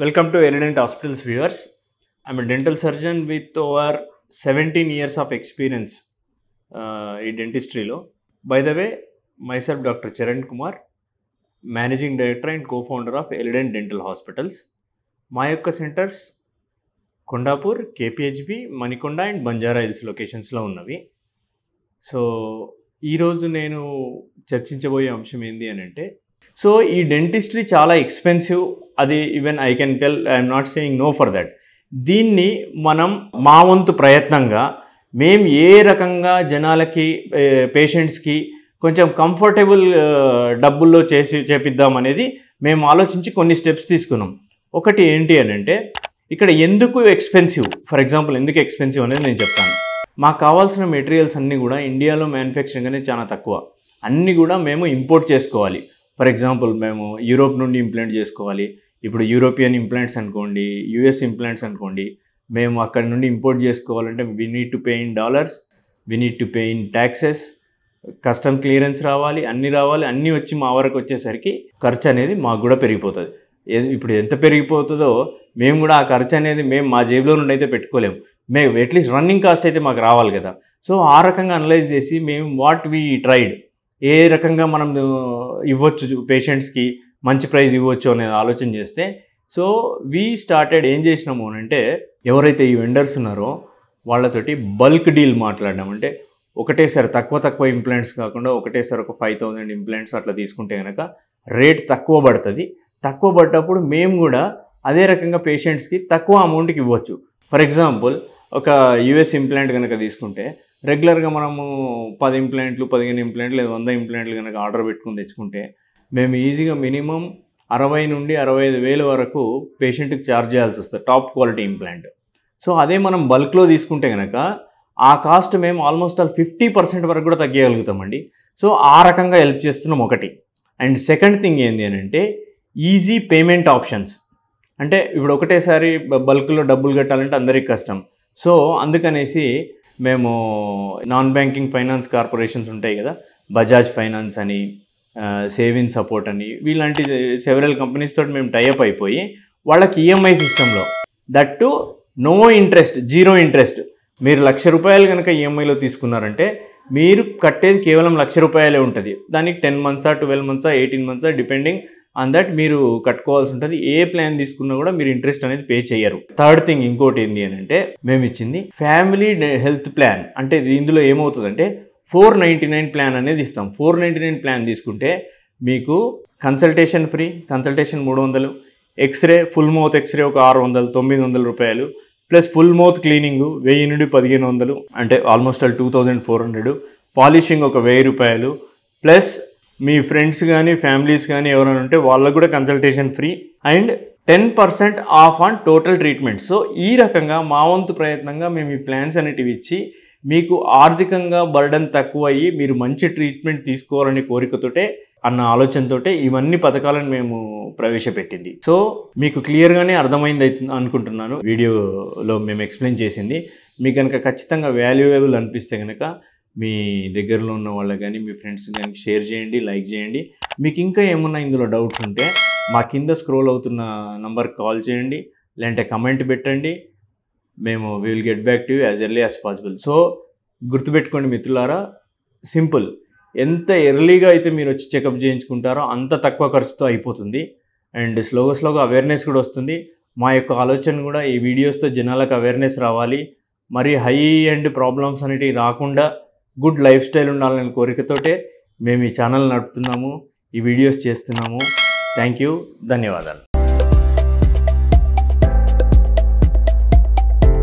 welcome to Elident hospitals viewers I'm dental surgeon with over seventeen years of experience ఈ డెంటిస్ట్రీలో by the way myself doctor Charan Kumar managing director and co founder of Elident dental hospitals మా యొక్క centres Kondapur KPHB Manikonda and Banjara Hills లొకేషన్స్లో ఉన్నవి so ఈరోజు నేను చర్చించబోయే అంశం ఏంటి అని అంటే సో ఈ డెంటిస్ట్రీ చాలా ఎక్స్పెన్సివ్ అది even I can tell I'm not saying no for that దీన్ని మనం మా వంతు ప్రయత్నంగా మేము ఏ రకంగా జనాలకి పేషెంట్స్కి కొంచెం కంఫర్టబుల్ డబ్బుల్లో చేసి చేపిద్దాం అనేది మేము ఆలోచించి కొన్ని స్టెప్స్ తీసుకున్నాం ఒకటి ఏంటి అని అంటే ఇక్కడ ఎందుకు ఎక్స్పెన్సివ్ ఫర్ ఎగ్జాంపుల్ ఎందుకు ఎక్స్పెన్సివ్ అనేది నేను చెప్తాను మాకు కావాల్సిన మెటీరియల్స్ అన్నీ కూడా ఇండియాలో మ్యానుఫ్యాక్చరింగ్ అనేది చాలా తక్కువ అన్నీ కూడా మేము ఇంపోర్ట్ చేసుకోవాలి ఫర్ ఎగ్జాంపుల్ మేము యూరోప్ నుండి ఇంప్లాంట్ చేసుకోవాలి ఇప్పుడు యూరోపియన్ ఇంప్లాంట్స్ అనుకోండి యుఎస్ ఇంప్లాంట్స్ అనుకోండి మేము అక్కడ నుండి ఇంపోర్ట్ చేసుకోవాలంటే we need to pay in dollars we need to pay in taxes custom clearance రావాలి అన్నీ రావాలి అన్నీ వచ్చి మా వరకు వచ్చేసరికి ఖర్చు అనేది మాకు కూడా పెరిగిపోతుంది ఇప్పుడు ఎంత పెరిగిపోతుందో మేము కూడా ఆ ఖర్చు అనేది మేము మా జేబులో నుండి అయితే పెట్టుకోలేము మేము అట్లీస్ట్ రన్నింగ్ కాస్ట్ అయితే మాకు రావాలి కదా సో ఆ రకంగా అనలైజ్ చేసి మేము వాట్ వీ ట్రైడ్ ఏ రకంగా మనం ఇవ్వచ్చు పేషెంట్స్కి మంచి ప్రైజ్ ఇవ్వచ్చు అనేది ఆలోచన చేస్తే సో వీ స్టార్టెడ్ ఏం చేసినాము అంటే ఎవరైతే ఈ వెండర్స్ ఉన్నారో వాళ్ళతోటి బల్క్ డీల్ మాట్లాడినామంటే అంటే ఒకటేసారి తక్కువ తక్కువ ఇంప్లాంట్స్ కాకుండా ఒకటేసారి ఒక ఫైవ్ థౌజండ్ ఇంప్లాంట్స్ అట్లా తీసుకుంటే కనుక రేట్ తక్కువ పడుతుంది తక్కువ పడ్డప్పుడు మేము కూడా అదే రకంగా పేషెంట్స్కి తక్కువ అమౌంట్కి ఇవ్వచ్చు ఫర్ ఎగ్జాంపుల్ ఒక యుఎస్ ఇంప్లాంట్ కనుక తీసుకుంటే రెగ్యులర్గా మనము పది ఇంప్లాంట్లు పదిహేను ఇంప్లాంట్లు లేదా వంద ఇంప్లాంట్లు కనుక ఆర్డర్ పెట్టుకుని తెచ్చుకుంటే మేము ఈజీగా మినిమం అరవై నుండి అరవై ఐదు వేల వరకు పేషెంట్కి ఛార్జ్ చేయాల్సి వస్తుంది టాప్ క్వాలిటీ ఇంప్లాంట్ సో అదే మనం బల్క్లో తీసుకుంటే కనుక ఆ కాస్ట్ మేము ఆల్మోస్ట్ ఆల్ ఫిఫ్టీ పర్సెంట్ వరకు కూడా తగ్గగలుగుతామండి సో ఆ రకంగా హెల్ప్ చేస్తున్నాం ఒకటి అండ్ సెకండ్ థింగ్ ఏంటి అని అంటే ఈజీ పేమెంట్ ఆప్షన్స్ అంటే ఇప్పుడు ఒకటేసారి బల్క్లో డబ్బులు కట్టాలంటే అందరికీ కష్టం సో అందుకనేసి మేము నాన్ బ్యాంకింగ్ ఫైనాన్స్ కార్పొరేషన్స్ ఉంటాయి కదా బజాజ్ ఫైనాన్స్ అని సేవింగ్ సపోర్ట్ అని వీలాంటి సెవెరల్ కంపెనీస్ తోటి మేము టైఅప్ అయిపోయి వాళ్ళకి ఈఎంఐ e సిస్టంలో that no interest zero interest మీరు లక్ష రూపాయలు కనుక ఈఎంఐలో e తీసుకున్నారంటే మీరు కట్టేది కేవలం లక్ష రూపాయలే ఉంటుంది దానికి టెన్ మంత్సా ట్వెల్వ్ మంత్సా ఎయిటీన్ మంత్సా డిపెండింగ్ అండ్ దట్ మీరు కట్టుకోవాల్సి ఉంటుంది ఏ ప్లాన్ తీసుకున్నా కూడా మీరు ఇంట్రెస్ట్ అనేది పే చేయరు థర్డ్ థింగ్ ఇంకోటి ఏంటి అని అంటే మేము ఇచ్చింది ఫ్యామిలీ హెల్త్ ప్లాన్ అంటే ఇందులో ఏమవుతుందంటే ఫోర్ నైంటీ నైన్ ప్లాన్ అనేది ఇస్తాం ఫోర్ నైంటీ నైన్ ప్లాన్ తీసుకుంటే మీకు కన్సల్టేషన్ ఫ్రీ కన్సల్టేషన్ మూడు వందలు ఎక్స్రే ఫుల్ మౌత్ ఎక్స్రే ఒక ఆరు వందలు తొమ్మిది వందల రూపాయలు ప్లస్ ఫుల్ మౌత్ క్లీనింగ్ వెయ్యి నుండి పదిహేను వందలు అంటే almost all two thousand four hundred polishing ఒక వెయ్యి రూపాయలు ప్లస్ మీ ఫ్రెండ్స్ కానీ ఫ్యామిలీస్ కానీ ఎవరైనా ఉంటే వాళ్ళకు కూడా consultation free and ten percent off on total treatment so ఈ రకంగా మా వంతు ప్రయత్నంగా మేము ఈ ప్లాన్స్ అనేటివి ఇచ్చి మీకు ఆర్థికంగా బర్డన్ తక్కువ అయ్యి మీరు మంచి ట్రీట్మెంట్ తీసుకోవాలనే కోరికతోటే అన్న ఆలోచనతో ఇవన్నీ పథకాలను మేము ప్రవేశపెట్టింది సో మీకు క్లియర్గానే అర్థమైంది అవుతుంది అనుకుంటున్నాను వీడియోలో మేము ఎక్స్ప్లెయిన్ చేసింది మీకు కనుక ఖచ్చితంగా వాల్యుయబుల్ అనిపిస్తే కనుక మీ దగ్గరలో ఉన్న వాళ్ళకి కానీ మీ ఫ్రెండ్స్ కానీ షేర్ చేయండి లైక్ చేయండి మీకు ఇంకా ఏమన్నా ఇందులో డౌట్స్ ఉంటే మా కింద స్క్రోల్ అవుతున్న నంబర్ కాల్ చేయండి లేదంటే కమెంట్ పెట్టండి మేము we will get back to as early as possible so గుర్తుపెట్టుకోండి మిత్రులారా సింపుల్ ఎంత ఎర్లీగా అయితే మీరు వచ్చి చెకప్ చేయించుకుంటారో అంత తక్కువ ఖర్చుతో అయిపోతుంది అండ్ స్లోగా స్లోగా అవేర్నెస్ కూడా వస్తుంది మా యొక్క ఆలోచన కూడా ఈ వీడియోస్తో జనాలకు అవేర్నెస్ రావాలి మరి హై అండ్ ప్రాబ్లమ్స్ అనేటివి రాకుండా గుడ్ లైఫ్ స్టైల్ ఉండాలనే కోరికతోటే మేము ఈ ఛానల్ నడుపుతున్నాము ఈ వీడియోస్ చేస్తున్నాము థ్యాంక్ యూ ధన్యవాదాలు